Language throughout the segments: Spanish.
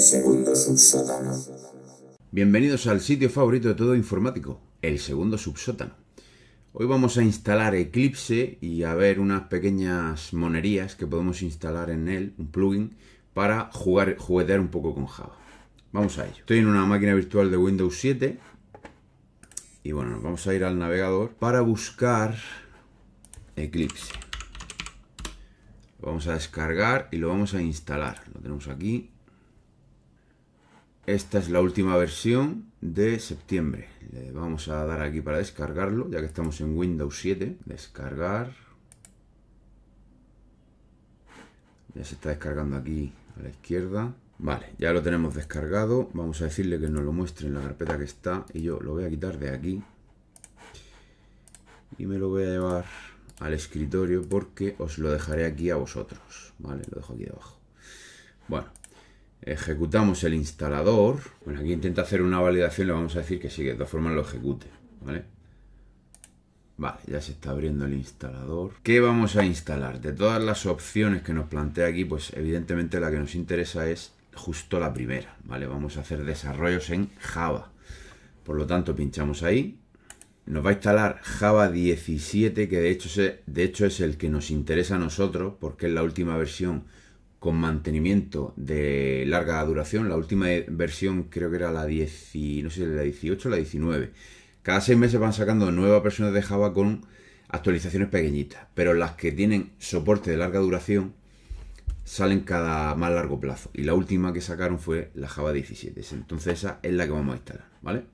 segundo subsótano. Bienvenidos al sitio favorito de todo informático, el segundo subsótano. Hoy vamos a instalar Eclipse y a ver unas pequeñas monerías que podemos instalar en él, un plugin, para jugar, juguetear un poco con Java. Vamos a ello. Estoy en una máquina virtual de Windows 7 y bueno, vamos a ir al navegador para buscar Eclipse. vamos a descargar y lo vamos a instalar. Lo tenemos aquí. Esta es la última versión de septiembre. Le vamos a dar aquí para descargarlo, ya que estamos en Windows 7. Descargar. Ya se está descargando aquí a la izquierda. Vale, ya lo tenemos descargado. Vamos a decirle que nos lo muestre en la carpeta que está. Y yo lo voy a quitar de aquí. Y me lo voy a llevar al escritorio porque os lo dejaré aquí a vosotros. Vale, lo dejo aquí abajo. Bueno, Ejecutamos el instalador. Bueno, aquí intenta hacer una validación, le vamos a decir que sí, que de todas formas lo ejecute, ¿vale? ya se está abriendo el instalador. ¿Qué vamos a instalar? De todas las opciones que nos plantea aquí, pues evidentemente la que nos interesa es justo la primera, ¿vale? Vamos a hacer desarrollos en Java. Por lo tanto, pinchamos ahí. Nos va a instalar Java 17, que de hecho, de hecho es el que nos interesa a nosotros, porque es la última versión con mantenimiento de larga duración. La última versión creo que era la 10, no sé, la 18 o la 19. Cada seis meses van sacando nuevas versiones de Java con actualizaciones pequeñitas, pero las que tienen soporte de larga duración salen cada más largo plazo. Y la última que sacaron fue la Java 17. Entonces esa es la que vamos a instalar, ¿vale?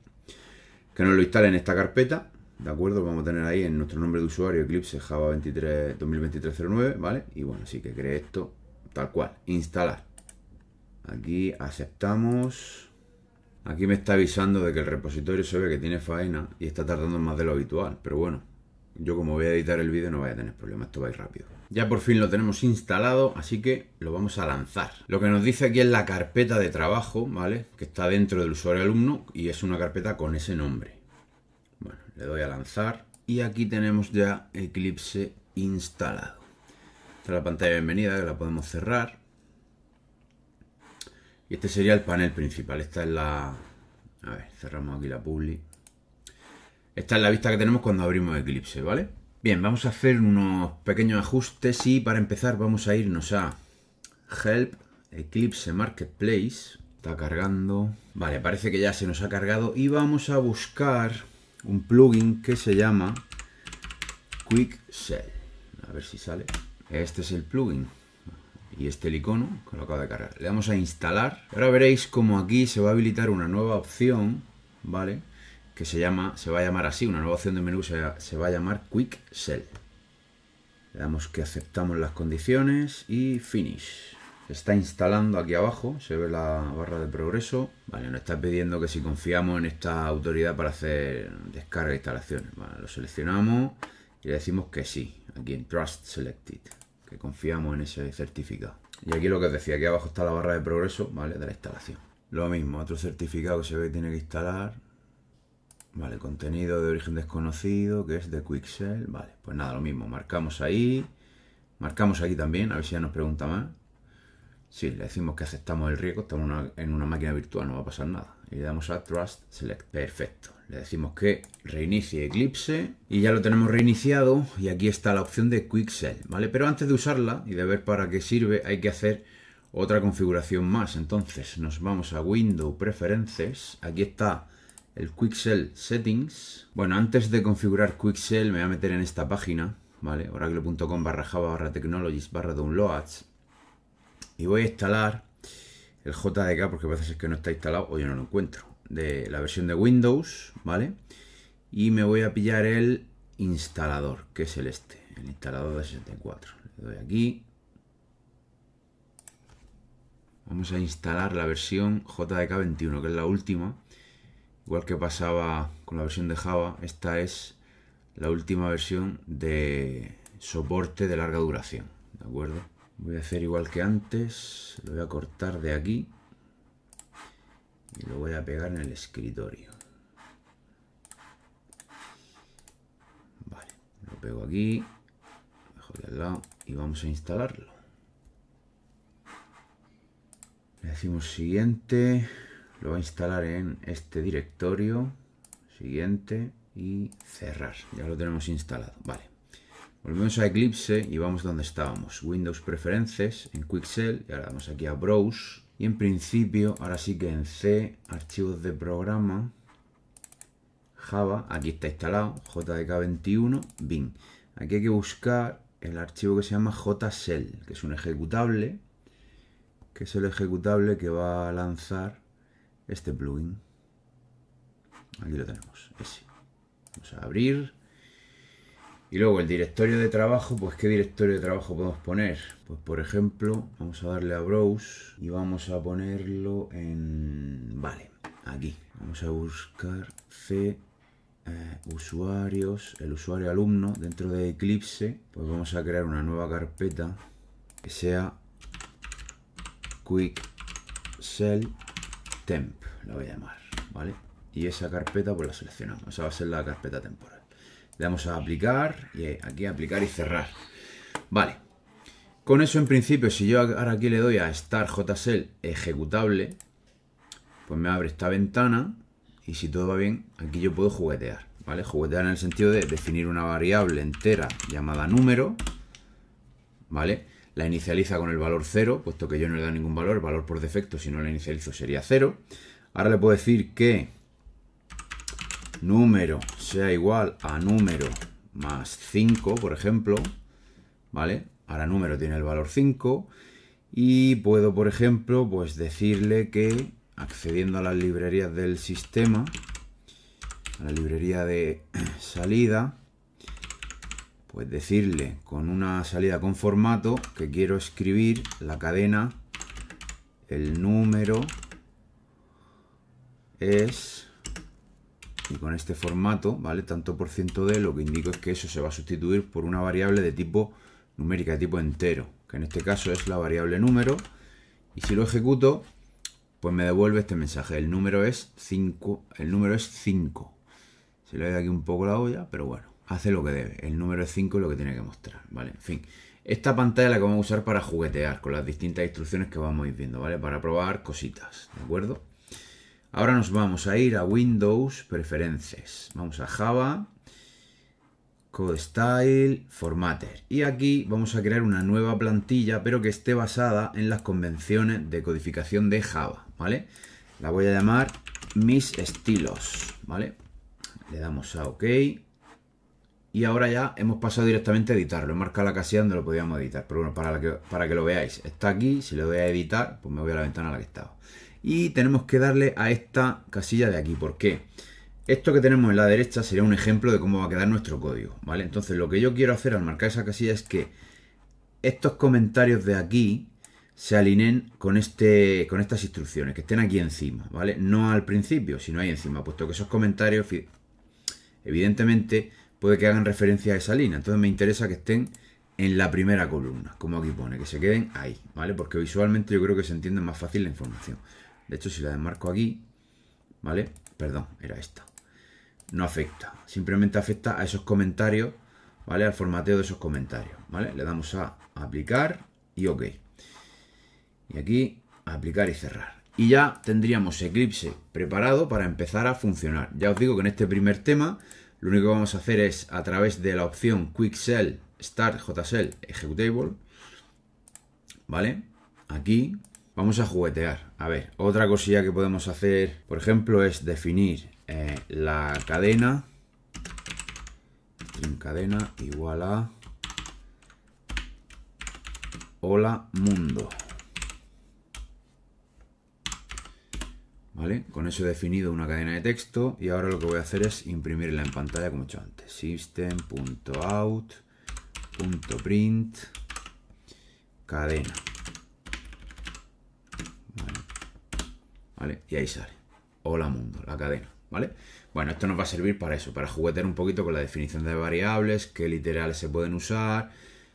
Que nos lo instale en esta carpeta, ¿de acuerdo? Vamos a tener ahí en nuestro nombre de usuario Eclipse Java 23, ¿vale? Y bueno, sí que cree esto tal cual, instalar. Aquí aceptamos. Aquí me está avisando de que el repositorio se ve que tiene faena y está tardando más de lo habitual, pero bueno, yo como voy a editar el vídeo no voy a tener problemas, esto va a ir rápido. Ya por fin lo tenemos instalado, así que lo vamos a lanzar. Lo que nos dice aquí es la carpeta de trabajo, ¿vale? Que está dentro del usuario alumno y es una carpeta con ese nombre. Bueno, le doy a lanzar y aquí tenemos ya Eclipse instalado. Esta es la pantalla de bienvenida que la podemos cerrar. Y este sería el panel principal. Esta es la... A ver, cerramos aquí la public. Esta es la vista que tenemos cuando abrimos Eclipse, ¿vale? Bien, vamos a hacer unos pequeños ajustes y para empezar vamos a irnos a Help, Eclipse Marketplace. Está cargando. Vale, parece que ya se nos ha cargado y vamos a buscar un plugin que se llama Quick Sell. A ver si sale. Este es el plugin y este el icono que lo acabo de cargar. Le damos a instalar. Ahora veréis como aquí se va a habilitar una nueva opción, ¿vale? Que se llama, se va a llamar así, una nueva opción de menú se, va a llamar Quick Sell. Le damos que aceptamos las condiciones y Finish. Se está instalando aquí abajo, se ve la barra de progreso. Vale, nos está pidiendo que si confiamos en esta autoridad para hacer descarga e instalaciones. lo seleccionamos y le decimos que sí. Aquí Trust Selected, que confiamos en ese certificado. Y aquí lo que os decía, aquí abajo está la barra de progreso, ¿vale? De la instalación. Lo mismo, otro certificado que se ve que tiene que instalar. Vale, contenido de origen desconocido, que es de QuickSell Vale, pues nada, lo mismo. Marcamos ahí. Marcamos aquí también, a ver si ya nos pregunta más. Si le decimos que aceptamos el riesgo, estamos en una máquina virtual, no va a pasar nada. Y le damos a Trust Select. Perfecto. Le decimos que reinicie Eclipse y ya lo tenemos reiniciado y aquí está la opción de Quick ¿vale? Pero antes de usarla y de ver para qué sirve, hay que hacer otra configuración más. Entonces nos vamos a Window Preferences. Aquí está el QuickSell Settings. Bueno, antes de configurar QuickSell me voy a meter en esta página, ¿vale? Oracle.com barra Java barra Technologies barra Downloads y voy a instalar el JDK porque parece que no está instalado o yo no lo encuentro de la versión de Windows, ¿vale? Y me voy a pillar el instalador, que es el este, el instalador de 64. Le doy aquí. Vamos a instalar la versión JDK 21, que es la última. Igual que pasaba con la versión de Java, esta es la última versión de soporte de larga duración, ¿de acuerdo? Voy a hacer igual que antes, lo voy a cortar de aquí y lo voy a pegar en el escritorio. Vale, lo pego aquí, dejo de lado y vamos a instalarlo. Le decimos siguiente, lo va a instalar en este directorio, siguiente y cerrar. Ya lo tenemos instalado, vale. Volvemos a Eclipse y vamos donde estábamos. Windows Preferences, en QuickSell y ahora damos aquí a Browse. Y en principio, ahora sí que en C, archivos de programa, Java, aquí está instalado, JDK21, bin. Aquí hay que buscar el archivo que se llama JSEL, que es un ejecutable, que es el ejecutable que va a lanzar este plugin. Aquí lo tenemos, ese. Vamos a abrir. Y luego el directorio de trabajo, pues ¿qué directorio de trabajo podemos poner? Pues por ejemplo, vamos a darle a Browse y vamos a ponerlo en... Vale, aquí. Vamos a buscar C eh, usuarios, el usuario alumno dentro de Eclipse. Pues vamos a crear una nueva carpeta que sea Quick Cell Temp, la voy a llamar, ¿vale? Y esa carpeta pues la seleccionamos, esa va a ser la carpeta temporal. Le damos a aplicar y aquí aplicar y cerrar. Vale. Con eso en principio, si yo ahora aquí le doy a estar JSL ejecutable, pues me abre esta ventana y si todo va bien, aquí yo puedo juguetear. ¿Vale? Juguetear en el sentido de definir una variable entera llamada número, ¿vale? La inicializa con el valor 0, puesto que yo no le da ningún valor, valor por defecto si no la inicializo sería 0. Ahora le puedo decir que número sea igual a número más 5, por ejemplo, ¿vale? Ahora número tiene el valor 5 y puedo, por ejemplo, pues decirle que accediendo a las librerías del sistema, a la librería de salida, pues decirle con una salida con formato que quiero escribir la cadena, el número es y con este formato, ¿vale? Tanto por ciento de lo que indico es que eso se va a sustituir por una variable de tipo numérica, de tipo entero, que en este caso es la variable número. Y si lo ejecuto, pues me devuelve este mensaje. El número es 5. El número es 5. Se le da aquí un poco la olla, pero bueno, hace lo que debe. El número es 5 es lo que tiene que mostrar, ¿vale? En fin. Esta pantalla la que vamos a usar para juguetear con las distintas instrucciones que vamos a ir viendo, ¿vale? Para probar cositas, ¿de acuerdo? Ahora nos vamos a ir a Windows, Preferencias. Vamos a Java, Code Style, Formatter. Y aquí vamos a crear una nueva plantilla, pero que esté basada en las convenciones de codificación de Java, ¿vale? La voy a llamar Mis Estilos, ¿vale? Le damos a OK. Y ahora ya hemos pasado directamente a editarlo. He marcado la casilla donde lo podíamos editar. Pero bueno, para que, para que lo veáis. Está aquí. Si le voy a editar, pues me voy a la ventana a la que estaba y tenemos que darle a esta casilla de aquí. ¿Por qué? Esto que tenemos en la derecha sería un ejemplo de cómo va a quedar nuestro código, ¿vale? Entonces lo que yo quiero hacer al marcar esa casilla es que estos comentarios de aquí se alineen con, este, con estas instrucciones, que estén aquí encima, ¿vale? No al principio, sino ahí encima, puesto que esos comentarios evidentemente puede que hagan referencia a esa línea, entonces me interesa que estén en la primera columna, como aquí pone, que se queden ahí, ¿vale? Porque visualmente yo creo que se entiende más fácil la información. De hecho, si la desmarco aquí, ¿vale? Perdón, era esta. No afecta. Simplemente afecta a esos comentarios, ¿vale? Al formateo de esos comentarios, ¿vale? Le damos a aplicar y OK. Y aquí, aplicar y cerrar. Y ya tendríamos Eclipse preparado para empezar a funcionar. Ya os digo que en este primer tema lo único que vamos a hacer es a través de la opción Quick Sell Start JSL Executable, ¿vale? Aquí Vamos a juguetear. A ver, otra cosilla que podemos hacer, por ejemplo, es definir eh, la cadena. String cadena igual a... Hola mundo. ¿Vale? Con eso he definido una cadena de texto y ahora lo que voy a hacer es imprimirla en pantalla como he hecho antes. System.out.print cadena. Y ahí sale. Hola mundo, la cadena, ¿vale? Bueno, esto nos va a servir para eso, para juguetear un poquito con la definición de variables, qué literales se pueden usar,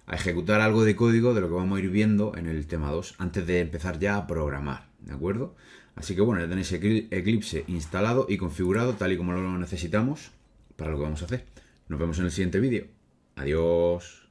a ejecutar algo de código de lo que vamos a ir viendo en el tema 2 antes de empezar ya a programar, ¿de acuerdo? Así que bueno, ya tenéis Eclipse instalado y configurado tal y como lo necesitamos para lo que vamos a hacer. Nos vemos en el siguiente vídeo. Adiós.